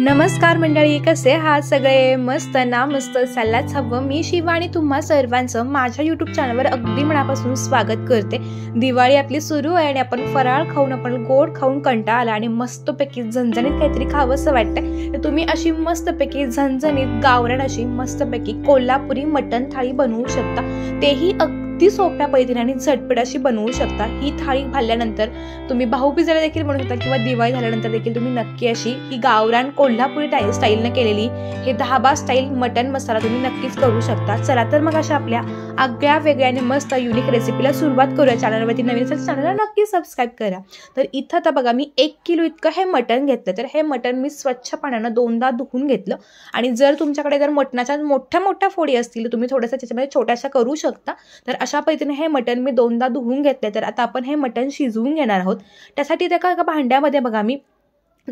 नमस्कार मंडळी कसे हा सगळे मस्त ना मस्त सल्लाच हवं मी शिवा आणि तुम्हा सर्वांचं माझ्या यूट्यूब चॅनलवर अगदी मनापासून स्वागत करते दिवाळी आपली सुरू आहे आणि आपण फराळ खाऊन आपण गोड खाऊन कंटाळा आला आणि मस्तपैकी झणझणीत काहीतरी असं वाटतं तर तुम्ही अशी मस्तपैकी झणझणीत गावरण अशी मस्तपैकी कोल्हापुरी मटण थाळी बनवू शकता तेही अग अगदी सोप्या पद्धतीने आणि झटपट अशी बनवू शकता ही थाळी खाल्ल्यानंतर तुम्ही भाऊबीजेला देखील म्हणू शकता किंवा दिवाळी झाल्यानंतर देखील तुम्ही नक्की अशी ही गावरान कोल्हापुरी स्टाईल स्टाईलनं केलेली हे दहाबा स्टाईल मटन मसाला तुम्ही नक्कीच करू शकता चला तर मग अशा आपल्या आगळ्या वेगळ्या आणि मस्त युनिक रेसिपीला सुरुवात करूया चॅनलवरती नवीन असेल चॅनलला नक्की सबस्क्राईब करा तर इथं आता बघा मी एक किलो इतकं हे मटण घेतलं तर हे मटन मी स्वच्छ पाण्यानं दोनदा धुवून घेतलं आणि जर तुमच्याकडे जर मटणाच्या मोठ्या मोठ्या फोडी असतील तुम्ही थोड्याशा त्याच्यामध्ये छोट्याशा करू शकता तर अशा पद्धतीने हे मटण मी दोनदा धुवून घेतले तर आता आपण हे मटण शिजवून घेणार आहोत त्यासाठी त्या एका भांड्यामध्ये बघा मी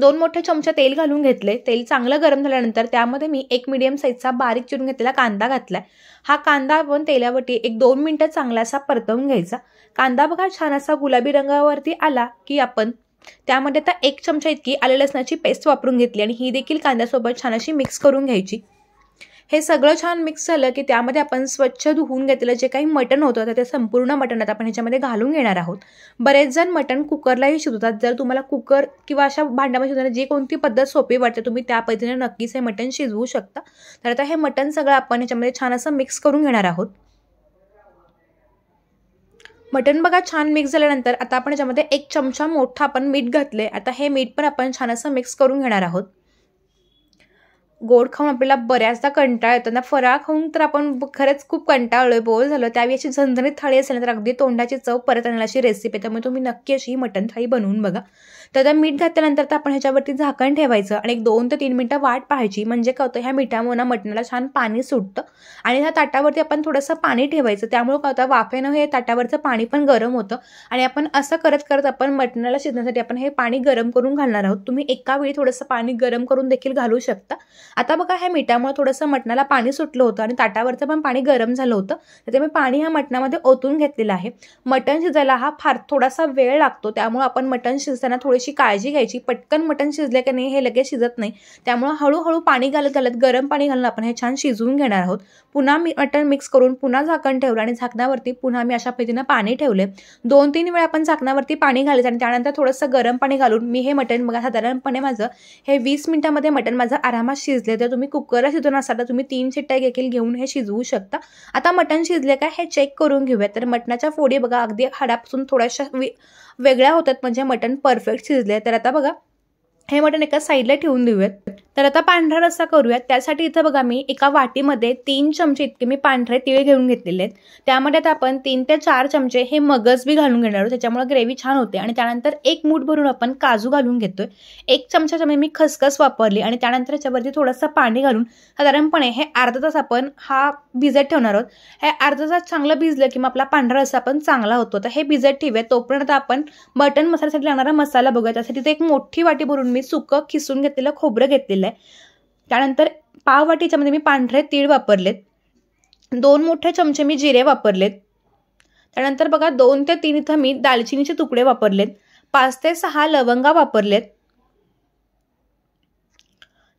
दोन मोठे चमचे तेल घालून घेतले तेल चांगलं गरम झाल्यानंतर त्यामध्ये मी एक मिडियम साईजचा बारीक चिरून घेतलेला कांदा घातला हा कांदा आपण तेलावरती एक दोन मिनटं चांगला असा परतवून घ्यायचा कांदा बघा छान असा गुलाबी रंगावरती आला की आपण त्यामध्ये आता एक चमचा इतकी आले लसणाची पेस्ट वापरून घेतली आणि ही देखील कांद्यासोबत छान अशी मिक्स करून घ्यायची हे सगळं छान मिक्स झालं की त्यामध्ये आपण स्वच्छ धुवून घेतलेलं जे काही मटण होतं ते संपूर्ण मटण आता आपण ह्याच्यामध्ये घालून घेणार आहोत बरेच जण मटण कुकरलाही शिजवतात जर तुम्हाला कुकर किंवा अशा भांड्यामध्ये शिजवताना जी कोणती पद्धत सोपी वाटते तुम्ही त्या पद्धतीने नक्कीच हे मटण शिजवू शकता तर आता हे मटण सगळं आपण ह्याच्यामध्ये छान असं मिक्स करून घेणार आहोत मटण बघा छान मिक्स झाल्यानंतर आता आपण याच्यामध्ये एक चमचा मोठा आपण मीठ घातले आता हे मीठ पण आपण छान असं मिक्स करून घेणार आहोत गोड खाऊन आपल्याला बऱ्याचदा कंटाळ येतो ना फराळ खाऊन तर आपण खरंच खूप कंटाळलोय बोल झालो त्यावेळी अशी झणझणीत थाळी असेल तर अगदी तोंडाची चव परत आणण्याची रेसिपी त्यामुळे तुम्ही नक्की अशी मटन थाळी बनवून बघा तर मीठ घातल्यानंतर तर आपण ह्याच्यावरती झाकण ठेवायचं आणि एक दोन ते तीन मिनटं वाट पाहायची म्हणजे काय होतं ह्या मिठामुळं ना मटणाला छान पाणी सुटतं आणि ह्या ताटावरती आपण थोडंसं पाणी ठेवायचं त्यामुळं काय होतं वाफेनं हे ताटावरचं पाणी पण गरम होतं आणि आपण असं करत करत आपण मटणाला शिजण्यासाठी आपण हे पाणी गरम करून घालणार आहोत तुम्ही एका वेळी थोडंसं पाणी गरम करून देखील घालू शकता आता बघा ह्या मिठामुळे थोडंसं मटणाला पाणी सुटलं होतं आणि ताटावरचं पण पाणी गरम झालं होतं मी पाणी ह्या मटणामध्ये ओतून घेतलेलं आहे मटण शिजायला हा फार थोडासा वेळ लागतो त्यामुळे आपण मटण शिजताना थोडीशी थोडीशी काळजी घ्यायची पटकन मटण शिजले की नाही हे लगेच शिजत नाही त्यामुळं हळूहळू पाणी घालत घालत गरम पाणी घालून आपण हे छान शिजवून घेणार आहोत पुन्हा मी मटण मिक्स करून पुन्हा झाकण ठेवलं आणि झाकणावरती पुन्हा मी अशा पद्धतीनं पाणी ठेवले दोन तीन वेळा आपण झाकणावरती पाणी घालायचं आणि त्यानंतर थोडंसं गरम पाणी घालून मी हे मटण बघा साधारणपणे माझं हे वीस मिनिटामध्ये मटण माझं आरामात शिजले तर तुम्ही कुकरला शिजून असाल तर तुम्ही तीन शिट्ट्या देखील घेऊन हे शिजवू शकता आता मटण शिजले का हे चेक करून घेऊया तर मटणाच्या फोडी बघा अगदी हाडापासून थोड्याशा वेगळ्या होतात म्हणजे मटण परफेक्ट शिजले तर आता बघा हे मटण एका साईडला ठेवून देऊयात तर आता पांढरा रस्सा करूयात त्यासाठी इथं बघा मी एका वाटीमध्ये तीन चमचे इतके मी पांढरे तिळ घेऊन घेतलेले आहेत त्यामध्ये आता आपण तीन ते चार चमचे हे मगज बी घालून घेणार आहोत त्याच्यामुळे ग्रेव्ही छान होते आणि त्यानंतर एक मूठ भरून आपण काजू घालून घेतोय एक चमच्यामध्ये मी खसखस वापरली आणि त्यानंतर त्याच्यावरती थोडंसं पाणी घालून साधारणपणे हे अर्धा तास आपण हा भिजत ठेवणार आहोत हे अर्धा तास चांगलं भिजलं की मग आपला पांढरा रस्सा पण चांगला होतो तर हे भिजत ठेवूया तोपर्यंत आपण बटन मसाल्यासाठी लागणारा मसाला बघूया त्यासाठी तिथे एक मोठी वाटी भरून मी सुकं खिसून घेतलेलं खोबरं घेतलेलं त्यानंतर आहे त्यानंतर पाववाटीच्यामध्ये मी पांढरे तीळ वापरलेत दोन मोठे चमचे मी जिरे वापरलेत त्यानंतर बघा दोन ते तीन इथं मी दालचिनीचे तुकडे वापरलेत पाच ते सहा लवंगा वापरलेत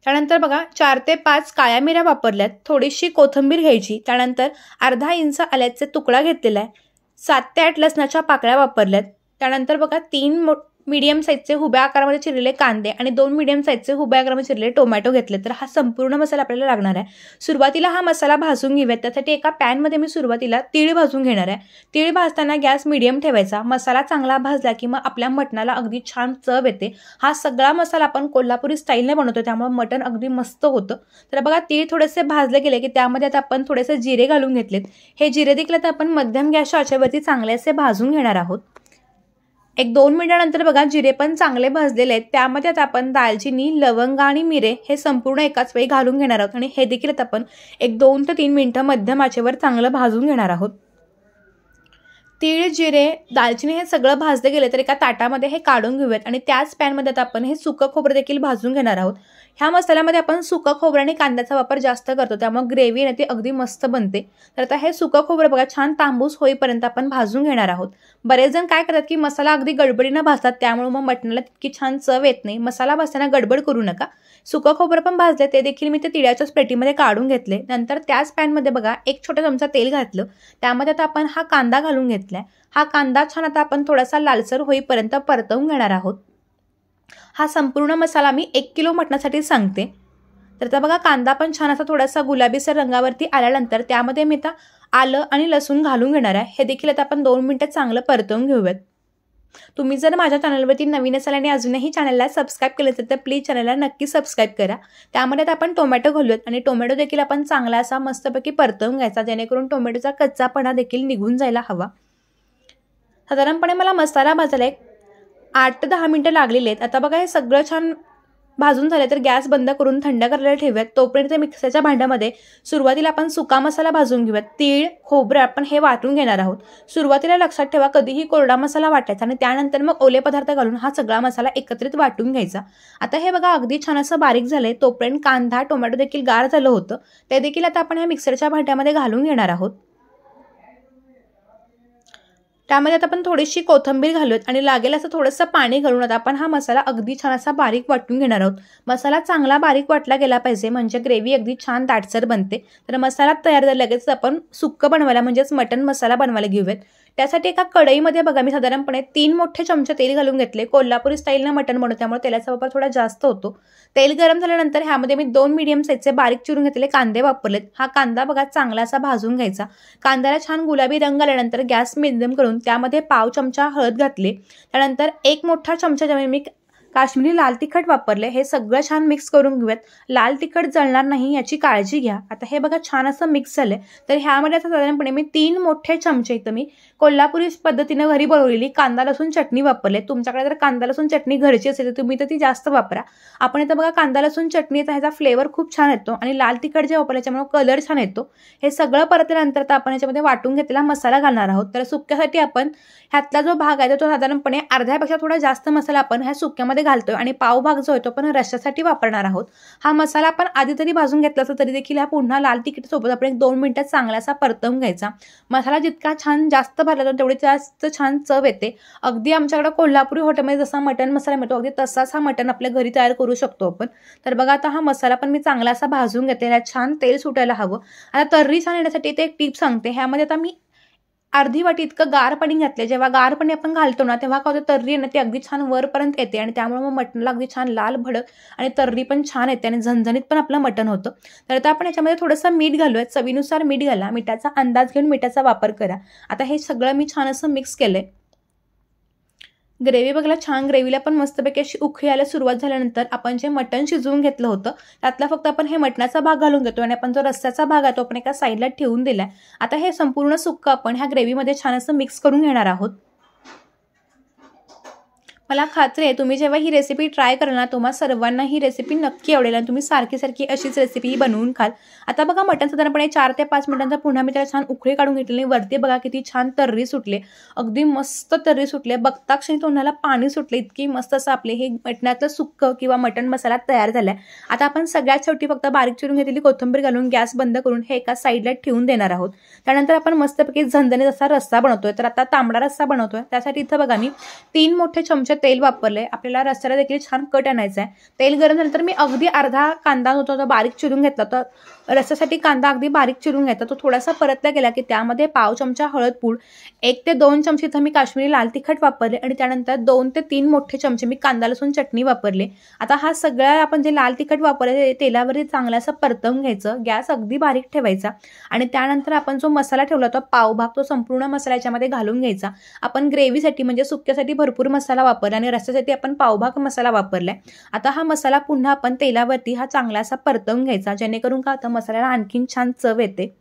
त्यानंतर बघा चार ते पाच काळ्या मिऱ्या वापरल्यात थोडीशी कोथिंबीर घ्यायची त्यानंतर अर्धा इंच आल्याचा तुकडा घेतलेला आहे सात ते आठ लसणाच्या पाकळ्या वापरल्यात त्यानंतर बघा तीन मो मीडियम साईजचे हुब्या आकारामध्ये चिरलेले कांदे आणि दोन मीडियम साईजचे हुब्या आकारामध्ये चिरलेले टोमॅटो घेतले तर हा संपूर्ण मसाला आपल्याला लागणार आहे सुरुवातीला हा मसाला भाजून घेऊयात त्यासाठी एका पॅनमध्ये मी सुरुवातीला तीळ भाजून घेणार आहे तीळ भाजताना गॅस मीडियम ठेवायचा मसाला चांगला भाजला की मग आपल्या मटणाला अगदी छान चव येते हा सगळा मसाला आपण कोल्हापुरी स्टाईलने बनवतो त्यामुळे मटण अगदी मस्त होतं तर बघा तीळ थोडेसे भाजले गेले की त्यामध्ये आता आपण थोडेसे जिरे घालून घेतलेत हे जिरे देखील आता आपण मध्यम गॅसच्या आच्यावरती चांगले असे भाजून घेणार आहोत एक दोन मिनिटानंतर बघा जिरे पण चांगले भाजलेले आहेत त्यामध्ये आता आपण दालचिनी लवंग आणि मिरे हे संपूर्ण एकाच वेळी घालून घेणार आहोत आणि हे देखील आता आपण एक दोन ते तीन मिनटं मध्यम आचेवर चांगलं भाजून घेणार आहोत तीळ जिरे दालचिनी हे सगळं भाजले गेले तर एका ताटामध्ये हे काढून घेऊयात आणि त्याच पॅनमध्ये आता आपण हे सुकं खोबरं देखील भाजून घेणार आहोत ह्या मसाल्यामध्ये आपण सुका खोबरं आणि कांद्याचा वापर जास्त करतो त्यामुळे ग्रेव्ही आहे ती अगदी मस्त बनते तर आता हे सुकं खोबरं बघा छान तांबूस होईपर्यंत आपण भाजून घेणार आहोत बरेच जण काय करतात की मसाला अगदी गडबडीनं भाजतात त्यामुळे मग मटणाला तितकी छान चव येत नाही मसाला भाजताना गडबड करू नका सुकं खोबरं पण भाजले ते देखील मी ते तिळ्याच्याच प्लेटीमध्ये काढून घेतले नंतर त्याच पॅनमध्ये बघा एक छोटा चमचा तेल घातलं त्यामध्ये आता आपण हा कांदा घालून घेतला हा कांदा छान आता आपण थोडासा लालसर होईपर्यंत परतवून घेणार आहोत हा संपूर्ण मसाला मी एक किलो मटणासाठी सांगते तर आता बघा कांदा पण छान असा थोडासा गुलाबीसर रंगावरती आल्यानंतर त्यामध्ये मी आता आलं आणि लसूण घालून घेणार आहे हे देखील आता आपण दोन मिनटं चांगलं परतवून घेऊयात तुम्ही जर माझ्या चॅनलवरती नवीन असाल आणि अजूनही चॅनलला सबस्क्राईब केलं असेल तर प्लीज चॅनलला नक्की सबस्क्राईब करा त्यामध्ये आता आपण टोमॅटो घालूयात आणि टोमॅटो देखील आपण चांगला असा मस्तपैकी परतवून घ्यायचा जेणेकरून टोमॅटोचा कच्चापणा देखील निघून जायला हवा साधारणपणे मला मसाला भाजायला एक आठ ते दहा मिनटं लागलेली आहेत आता बघा हे सगळं छान भाजून झाले तर गॅस बंद करून थंड करायला ठेवूयात तोपर्यंत मिक्सरच्या भांड्यामध्ये सुरुवातीला आपण सुका मसाला भाजून घेऊयात तीळ खोबरं आपण हे वाटून घेणार आहोत सुरुवातीला लक्षात ठेवा कधीही कोरडा मसाला वाटायचा आणि त्यानंतर मग ओले पदार्थ घालून हा सगळा मसाला एकत्रित वाटून घ्यायचा आता हे बघा अगदी छान असं बारीक झालंय तोपर्यंत कांदा टोमॅटो देखील गार झालं होतं ते देखील आता आपण ह्या मिक्सरच्या भांड्यामध्ये घालून घेणार आहोत त्यामध्ये आता आपण थोडीशी कोथंबीर घालूयात आणि लागेल असं थोडंसं पाणी घालून आता आपण हा मसाला अगदी छान असा बारीक वाटून घेणार आहोत मसाला चांगला बारीक वाटला गेला पाहिजे म्हणजे ग्रेव्ही अगदी छान दाटसर बनते तर मसाला तयार झाला लगेच आपण सुक्क बनवायला म्हणजेच मटन मसाला बनवायला घेऊयात त्यासाठी एका कढईमध्ये बघा मी साधारणपणे तीन मोठे चमचे तेल घालून घेतले कोल्हापुरी स्टाईलनं मटण बनवतो त्यामुळे तेलाचा वापर थोडा जास्त होतो तेल गरम झाल्यानंतर ह्यामध्ये मी दोन मीडियम साईजचे बारीक चिरून घेतलेले कांदे वापरलेत हा कांदा बघा चांगला असा भाजून घ्यायचा कांद्याला छान गुलाबी रंग आल्यानंतर गॅस मिडियम करून त्यामध्ये पाव चमचा हळद घातले त्यानंतर एक मोठा चमचा जेव्हा मी काश्मीरी लाल तिखट वापरले हे सगळं छान मिक्स करून घेऊयात लाल तिखट जळणार नाही याची काळजी घ्या आता हे बघा छान असं मिक्स झालंय तर ह्यामध्ये आता साधारणपणे मी तीन मोठे चमचे इथं मी कोल्हापुरी पद्धतीनं घरी बनवलेली कांदा लसूण चटणी वापरले तुमच्याकडे जर कांदा लसूण चटणी घरची असेल तर तुम्ही तर ती जास्त वापरा आपण इथं बघा कांदा लसूण चटणी ह्याचा फ्लेवर खूप छान येतो आणि लाल तिखट जे वापरले त्याच्यामुळे कलर छान येतो हे सगळं परतल्यानंतर तर आपण याच्यामध्ये वाटून घेतलेला मसाला घालणार आहोत तर सुक्यासाठी आपण ह्यातला जो भाग आहे तो साधारणपणे अर्ध्यापेक्षा थोडा जास्त मसाला आपण ह्या सुक्यामध्ये घालतोय आणि पावभाग जो आहे तो आपण रशासाठी वापरणार आहोत हा मसाला आपण आधी तरी भाजून घेतला तरी देखील हा पुन्हा लाल तिकीटसोबत आपण एक दोन मिनटात चांगलासा परतवून घ्यायचा मसाला जितका छान जास्त भरला तर तेवढी जास्त छान चव येते अगदी आमच्याकडे कोल्हापुरी हॉटेलमध्ये जसा मटण मसाला मिळतो अगदी तसाच हा मटण आपल्या घरी तयार करू शकतो आपण तर बघा आता हा मसाला पण मी चांगलासा भाजून घेतलेला छान तेल सुटायला हवं आता तर्री छान येण्यासाठी ते एक टीप सांगते ह्यामध्ये आता मी अर्धी वाटी इतकं गार पाणी घातलं जेव्हा गार पाणी आपण घालतो ना तेव्हा काय होतं तर्री ना ती अगदी छान वरपर्यंत येते आणि त्यामुळे मग मटणला अगदी छान लाल भडक आणि तर्री पण छान येते आणि झणझणीत पण आपलं मटण होतं तर आता आपण याच्यामध्ये थोडंसं मीठ घालूयात चवीनुसार मीठ घाला मिठाचा अंदाज घेऊन मिठाचा वापर करा आता हे सगळं मी छान असं मिक्स केलं आहे ग्रेव्ही बघायला छान ग्रेव्हीला पण मस्तपैकी अशी उखळी यायला सुरुवात झाल्यानंतर आपण जे मटण शिजवून घेतलं होतं त्यातला फक्त आपण हे मटणाचा भाग घालून घेतो आणि आपण जो रस्त्याचा भाग आहे तो आपण एका साईडला ठेवून दिला आता हे संपूर्ण सुक्क आपण ह्या ग्रेव्हीमध्ये छान असं मिक्स करून घेणार आहोत मला खात्री आहे तुम्ही जेव्हा ही रेसिपी ट्राय कराल ना तुम्हाला सर्वांना ही रेसिपी नक्की आवडेल आणि तुम्ही सारखी सारखी अशीच रेसिपी बनवून खाल आता बघा मटण साधारणपणे चार ते पाच मिनिटांचा पुन्हा मी त्याला छान उकळी काढून घेतले वरती बघा किती छान तर्री सुटले अगदी मस्त तर्री सुटले बघता क्षणी तोंडाला पाणी सुटले इतकी मस्त असं आपले हे मटणातलं सुक्क किंवा मटण मसाला तयार झाला आता आपण सगळ्यात शेवटी फक्त बारीक चिरून घेतलेली कोथंबीर घालून गॅस बंद करून हे एका साईडला ठेवून देणार आहोत त्यानंतर आपण मस्तपैकी झंदने जसा रस्सा बनवतोय तर आता तांबडा रस्सा बनवतोय त्यासाठी इथं बघा मी तीन मोठे चमचे तेल वापरले आपल्याला रस्त्याला देखील छान कट आणायचं आहे तेल गरम तर मी अगदी अर्धा कांदा होता तो बारीक चिरून घेतला तर रस्त्यासाठी कांदा अगदी बारीक चिरून घेतला तो थोडासा परतला गेला की त्यामध्ये पाव चमचा हळद पूड एक ते दोन चमचे इथं मी काश्मीरी लाल तिखट वापरले आणि त्यानंतर दोन ते तीन मोठे चमचे मी कांदा लसूण चटणी वापरले आता हा सगळा आपण जे लाल तिखट वापरले तेलावरती चांगला असं परतवून घ्यायचं गॅस अगदी बारीक ठेवायचा आणि त्यानंतर आपण जो मसाला ठेवला होता पावभाग तो संपूर्ण याच्यामध्ये घालून घ्यायचा आपण ग्रेव्हीसाठी म्हणजे सुक्यासाठी भरपूर मसाला वापर वापरला आणि रस्त्यासाठी आपण पावभाग मसाला वापरलाय आता हा मसाला पुन्हा आपण तेलावरती हा चांगला असा परतवून घ्यायचा जेणेकरून का आता मसाल्याला आणखीन छान चव येते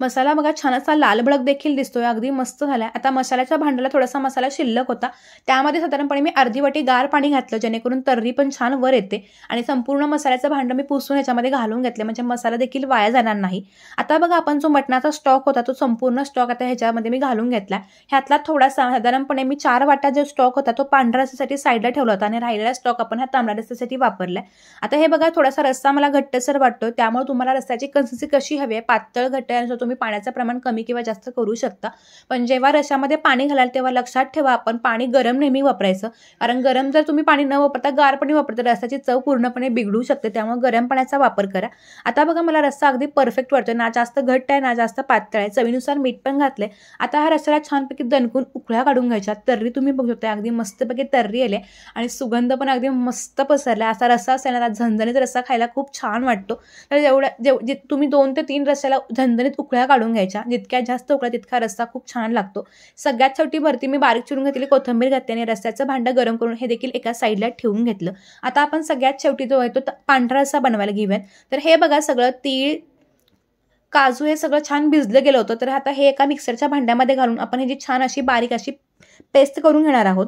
मसाला बघा छान असा लाल भडक देखील दिसतोय अगदी मस्त झाला आता मसाल्याच्या भांड्याला थोडासा मसाला शिल्लक होता त्यामध्ये साधारणपणे मी अर्धी वाटी गार पाणी घातलं जेणेकरून तर्री पण छान वर येते आणि संपूर्ण मसाल्याचं भांडं मी पुसून याच्यामध्ये घालून घेतलं म्हणजे मसाला देखील वाया जाणार नाही आता बघा आपण जो मटणाचा स्टॉक होता तो संपूर्ण स्टॉक आता ह्याच्यामध्ये मी घालून घेतला ह्यातला थोडासा साधारणपणे मी चार वाटा जो स्टॉक होता तो पांढरा रस्त्यासाठी साईडला ठेवला होता आणि राहिलेला स्टॉक आपण ह्या तांबड्या रस्त्यासाठी वापरला आता हे बघा थोडासा रस्ता मला घट्टसर वाटतो त्यामुळे तुम्हाला रस्त्याची कन्सिस्टन्सी कशी हवी आहे पातळ घट्ट तुम्ही पाण्याचं प्रमाण कमी किंवा जास्त करू शकता पण जेव्हा रशामध्ये पाणी घालाल तेव्हा लक्षात ठेवा आपण पाणी गरम नेहमी वापरायचं कारण गरम जर तुम्ही पाणी न वापरता गार पाणी वापरता रसाची चव पूर्णपणे बिघडू शकते त्यामुळे गरम पाण्याचा वापर करा आता बघा मला रस्सा अगदी परफेक्ट वाटतो ना जास्त घट्ट आहे ना जास्त पातळ आहे चवीनुसार मीठ पण घातले आता हा रस्साला छानपैकी दणकून उकळ्या काढून घ्यायच्या तर्री तुम्ही बघू शकता अगदी मस्तपैकी तर्री आले आणि सुगंध पण अगदी मस्त पसरला असा रस्सा असेल ना झणझणीत रस्सा खायला खूप छान वाटतो तर जेवढा जेव जे तुम्ही दोन ते तीन रस्त्याला झणझणीत उकळ्या उकळ्या काढून घ्यायच्या जितक्या जास्त उकळ्या तितका रस्सा खूप छान लागतो सगळ्यात शेवटी भरती मी बारीक चिरून घेतली कोथंबीर घातली आणि रस्त्याचं भांडं गरम करून हे देखील एका साईडला ठेवून घेतलं आता आपण सगळ्यात शेवटी जो आहे तो पांढरा रस्सा बनवायला घेऊयात तर हे बघा सगळं तीळ काजू हे सगळं छान भिजलं गेलं होतं तर आता हे एका मिक्सरच्या भांड्यामध्ये घालून आपण हे जी छान अशी बारीक अशी पेस्ट करून घेणार आहोत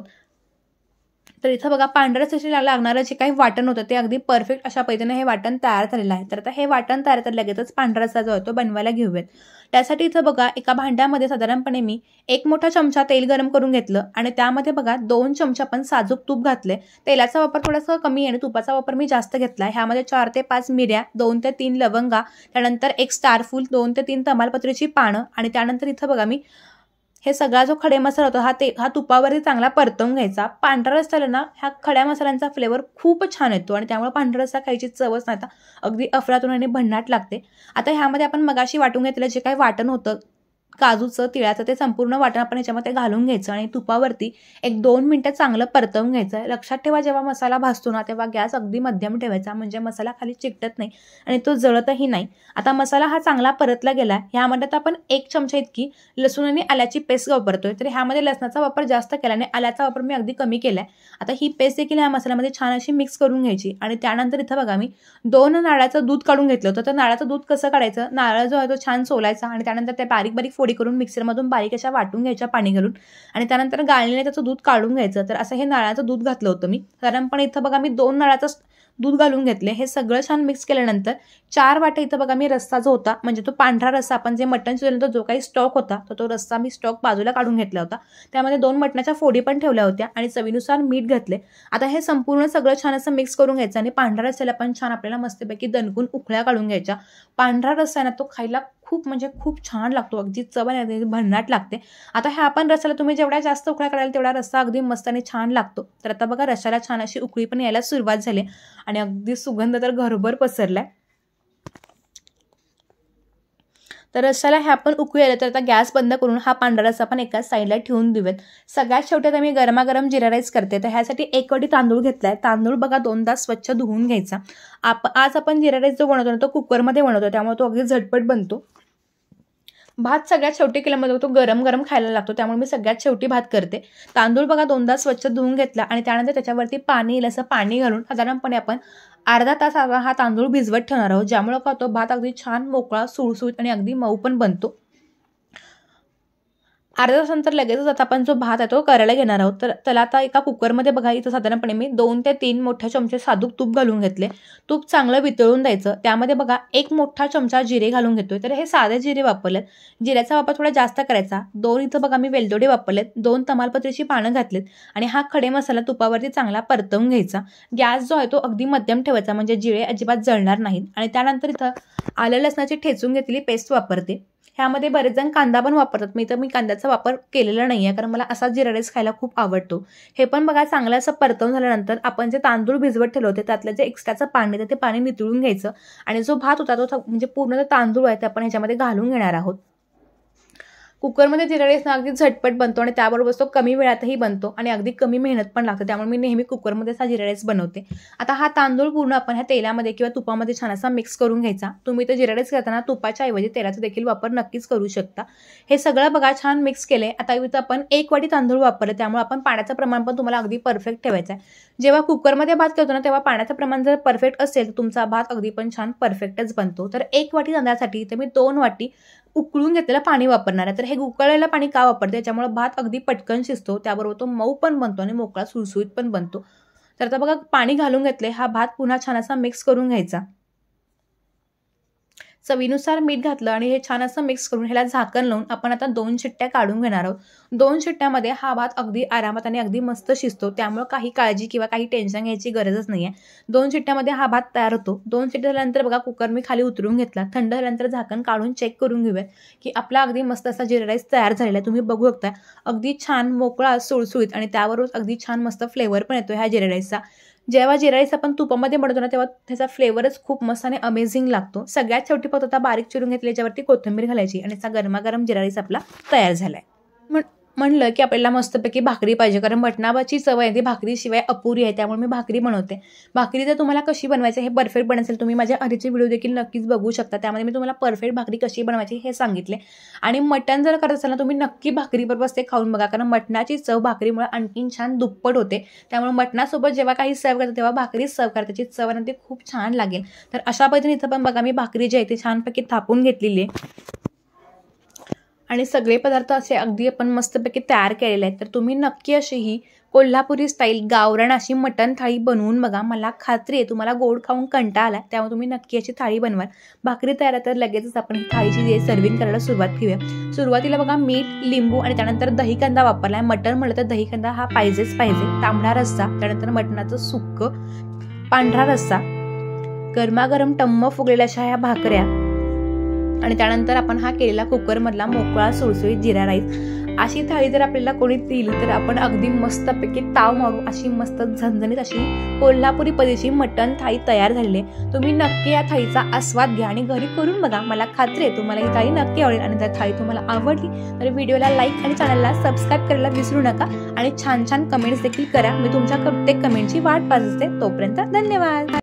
तर इथं बघा पांढऱ्या सशीला लागणारं जे काही वाटण होतं ते अगदी परफेक्ट अशा पद्धतीने हे वाटण तयार झालेलं आहे तर आता हे वाटण तयार तर लगेचच पांढराचा जो आहे तो बनवायला घेऊयात त्यासाठी इथं बघा एका भांड्यामध्ये साधारणपणे मी एक मोठा चमचा तेल गरम करून घेतलं आणि त्यामध्ये बघा दोन चमचा पण साजूक तूप घातले तेलाचा वापर थोडासा कमी आणि तुपाचा वापर मी जास्त घेतला ह्यामध्ये चार ते पाच मिऱ्या दोन ते तीन लवंगा त्यानंतर एक स्टारफूल दोन ते तीन तमालपत्रीची पानं आणि त्यानंतर इथं बघा मी हे सगळा जो खडे मसाला होता हा ते हा तुपावरती चांगला परतवून घ्यायचा पांढरा आला ना ह्या खड्या मसाल्यांचा फ्लेवर खूप छान येतो आणि त्यामुळे पांढरा रस्सा खायची चवच नाही आता अगदी अफरातून आणि भन्नाट लागते आता ह्यामध्ये आपण मगाशी वाटून घेतलं जे काही वाटण होतं काजूचं तिळाचं ते संपूर्ण वाटण आपण याच्यामध्ये घालून घ्यायचं आणि तुपावरती एक दोन मिनटं चांगलं परतवून घ्यायचं आहे लक्षात ठेवा जेव्हा मसाला भासतो ना तेव्हा गॅस अगदी मध्यम ठेवायचा म्हणजे मसाला खाली चिकटत नाही आणि तो जळतही नाही आता मसाला हा चांगला परतला गेला ह्यामध्ये तर आपण एक चमचा इतकी लसूण आणि आल्याची पेस्ट वापरतोय तर ह्यामध्ये लसणाचा वापर जास्त केला आणि आल्याचा वापर मी अगदी कमी केला आता ही पेस्ट देखील ह्या मसाल्यामध्ये छान अशी मिक्स करून घ्यायची आणि त्यानंतर इथं बघा मी दोन नाळाचं दूध काढून घेतलं होतं तर नाळाचं दूध कसं काढायचं नारळ जो आहे तो छान सोलायचा आणि त्यानंतर ते बारीक बारीक फोडी करून मिक्सरमधून बारीक अशा वाटून घ्यायच्या पाणी घालून आणि त्यानंतर गाळणीने त्याचं दूध काढून घ्यायचं तर असं हे नाळाचं दूध घातलं होतं मी पण इथं बघा मी दोन नाळाचं दूध घालून घेतले हे सगळं छान मिक्स केल्यानंतर चार वाटे इथं बघा मी रस्सा जो होता म्हणजे तो पांढरा रस्सा आपण जे मटण शिजवल्यानंतर जो काही स्टॉक होता तर तो, रस्सा मी स्टॉक बाजूला काढून घेतला होता त्यामध्ये दोन मटणाच्या फोडी पण ठेवल्या होत्या आणि चवीनुसार मीठ घातले आता हे संपूर्ण सगळं छान असं मिक्स करून घ्यायचं आणि पांढरा रस्त्याला पण छान आपल्याला मस्तपैकी दणकून उकळ्या काढून घ्यायच्या पांढरा रस्सा तो खायला खूप म्हणजे खूप छान लागतो अगदी चवण भन्नाट लागते आता ह्या आपण रसाला तुम्ही जेवढ्या जास्त उकळा कराल तेवढा रस्सा अगदी मस्त आणि छान लागतो तर आता बघा रशाला छान अशी उकळी पण यायला सुरुवात झाली आणि अगदी सुगंध तर घरभर पसरलाय तर रस्साला ह्या पण उकळी आलं तर आता गॅस बंद करून हा पांढरा रस्सा पण एका साईडला ठेवून देऊयात सगळ्यात शेवटी मी गरमागरम जिरा राईस करते तर ह्यासाठी एक वटी तांदूळ घेतलाय तांदूळ बघा दोनदा स्वच्छ धुवून घ्यायचा आप आज आपण जिरा राईस जो बनवतो ना तो कुकरमध्ये बनवतो त्यामुळे तो अगदी झटपट बनतो भात सगळ्यात शेवटी केल्यामध्ये म्हणजे तो गरम गरम खायला लागतो त्यामुळे मी सगळ्यात शेवटी भात करते तांदूळ बघा दोनदा स्वच्छ धुवून घेतला आणि त्यानंतर त्याच्यावरती पाणी येईल असं पाणी घालून साधारणपणे आपण अर्धा तास हा तांदूळ भिजवत ठेवणार आहोत ज्यामुळे का भात अगदी छान मोकळा सुळसुळीत आणि अगदी मऊ पण बनतो अर्ध्या तासानंतर लगेचच आता आपण जो भात आहे तो करायला घेणार आहोत तर त्याला आता एका कुकरमध्ये बघा इथं साधारणपणे मी दोन ते तीन मोठ्या चमचे साधूक तूप घालून घेतले तूप चांगलं वितळून द्यायचं त्यामध्ये बघा एक मोठा चमचा जिरे घालून घेतोय तर हे साधे जिरे वापरलेत जिऱ्याचा वापर थोडा जास्त करायचा दोन इथं बघा मी वेलदोडे वापरलेत दोन तमालपत्रीची पानं घातलेत आणि हा खडे मसाला तुपावरती चांगला परतवून घ्यायचा गॅस जो आहे तो अगदी मध्यम ठेवायचा म्हणजे जिळे अजिबात जळणार नाहीत आणि त्यानंतर इथं आलं लसणाची ठेचून घेतलेली पेस्ट वापरते ह्यामध्ये बरेच जण कांदा पण वापरतात मी तर मी कांद्याचा वापर केलेला नाही आहे कारण मला असा जिरा राईस खायला खूप आवडतो हे पण बघा चांगलं असं परतवून झाल्यानंतर आपण जे तांदूळ भिजवत ठेवले होते त्यातलं जे एक्स्ट्राचं पाणी ते पाणी नितळून घ्यायचं आणि जो भात होता तो म्हणजे पूर्ण तांदूळ आहे ते आपण ह्याच्यामध्ये घालून घेणार आहोत कुकरमध्ये चिरडलेला ना अगदी झटपट बनतो आणि त्याबरोबर तो कमी वेळातही बनतो आणि अगदी कमी मेहनत पण लागते त्यामुळे मी नेहमी कुकरमध्येच हा जिरा राईस बनवते आता हा तांदूळ पूर्ण आपण ह्या तेलामध्ये किंवा तुपामध्ये छान असा मिक्स करून घ्यायचा तुम्ही तर जिरा करताना तुपाच्या ऐवजी तेलाचा देखील वापर नक्कीच करू शकता हे सगळं बघा छान मिक्स केले आता इथं आपण एक वाटी तांदूळ वापरले त्यामुळे आपण पाण्याचं प्रमाण पण तुम्हाला अगदी परफेक्ट ठेवायचं आहे जेव्हा कुकरमध्ये भात करतो ना तेव्हा पाण्याचं प्रमाण जर परफेक्ट असेल तर तुमचा भात अगदी पण छान परफेक्टच बनतो तर एक वाटी तांदळासाठी इथे मी दोन वाटी उकळून घेतलेलं पाणी वापरणार आहे तर हे उकळलेलं पाणी का वापरते त्याच्यामुळे भात अगदी पटकन शिजतो त्याबरोबर तो मऊ पण बनतो आणि मोकळा सुळसुळीत पण बनतो तर आता बघा पाणी घालून घेतले हा भात पुन्हा छान असा मिक्स करून घ्यायचा चवीनुसार मीठ घातलं आणि हे छान असं मिक्स करून ह्याला झाकण लावून आपण आता दोन शिट्ट्या काढून घेणार आहोत दोन शिट्ट्यामध्ये हा भात अगदी आरामात आणि अगदी मस्त शिजतो त्यामुळे काही काळजी किंवा काही टेन्शन घ्यायची गरजच नाही आहे दोन शिट्ट्यामध्ये हा भात तयार होतो दोन शिट्ट्या झाल्यानंतर बघा कुकर मी खाली उतरून घेतला थंड झाल्यानंतर झाकण काढून चेक करून घेऊया की आपला अगदी मस्त असा जिरा राईस तयार झालेला आहे तुम्ही बघू शकता अगदी छान मोकळा सुळसुळीत आणि त्यावरून अगदी छान मस्त फ्लेवर पण येतो ह्या जिरा राईसचा जेव्हा जिरा राईस आपण तुपामध्ये बनवतो ना तेव्हा त्याचा फ्लेवरच खूप मस्त आणि अमेझिंग लागतो सगळ्यात शेवटी फक्त आता बारीक चिरून घेतली ज्यावरती कोथिंबीर घालायची आणि असा गरमागरम जिरा राईस आपला तयार झालाय म्हणलं की आपल्याला मस्तपैकी भाकरी पाहिजे कारण मटणाबाची चव आहे ती भाकरीशिवाय अपुरी आहे त्यामुळे मी भाकरी बनवते भाकरी जर तुम्हाला कशी बनवायची हे परफेक्ट असेल तुम्ही माझ्या आधीचे व्हिडिओ देखील नक्कीच बघू शकता त्यामध्ये मी तुम्हाला परफेक्ट भाकरी कशी बनवायची हे सांगितले आणि मटण जर करत असाल ना तुम्ही नक्की भाकरीबरोबर ते खाऊन बघा कारण मटणाची चव भाकरीमुळे आणखीन छान दुप्पट होते त्यामुळे मटणासोबत जेव्हा काही सर्व करतात तेव्हा भाकरी सर्व करतात त्याची चव आणि ते खूप छान लागेल तर अशा पद्धतीने इथं पण बघा मी भाकरी जी आहे ती छानपैकी थापून घेतलेली आहे आणि सगळे पदार्थ असे अगदी आपण मस्तपैकी तयार केलेले आहेत तर तुम्ही नक्की अशी ही कोल्हापुरी स्टाईल गावरण अशी मटण थाळी बनवून बघा मला खात्री आहे तुम्हाला गोड खाऊन कंटा आला त्यामुळे तुम्ही नक्की अशी थाळी बनवाल भाकरी तयार तर लगेचच आपण थाळीची जे सर्विंग करायला सुरुवात घेऊया सुरुवातीला बघा मीठ लिंबू आणि त्यानंतर दही कांदा वापरला मटण म्हटलं तर दही कांदा हा पाहिजेच पाहिजे तांबडा रस्सा त्यानंतर मटणाचं सुक्क पांढरा रस्सा गरमागरम टम्म फुगलेल्या अशा ह्या भाकऱ्या आणि त्यानंतर आपण हा केलेला कुकरमधला मोकळा सुळसुळीत जिरा राईस अशी थाळी जर आपल्याला कोणी दिली तर आपण अगदी मस्तपैकी ताव मारू अशी मस्त झणझणीत अशी कोल्हापुरी पदेशी मटण थाळी तयार झालेली आहे तुम्ही नक्की या थाळीचा आस्वाद घ्या आणि घरी करून बघा मला खात्री आहे तुम्हाला ही थाळी नक्की आवडेल आणि जर थाळी तुम्हाला आवडली तर व्हिडिओला लाईक आणि चॅनलला सबस्क्राईब करायला विसरू नका आणि छान छान कमेंट्स देखील करा मी तुमच्या प्रत्येक कमेंटची वाट पाहत असते तोपर्यंत धन्यवाद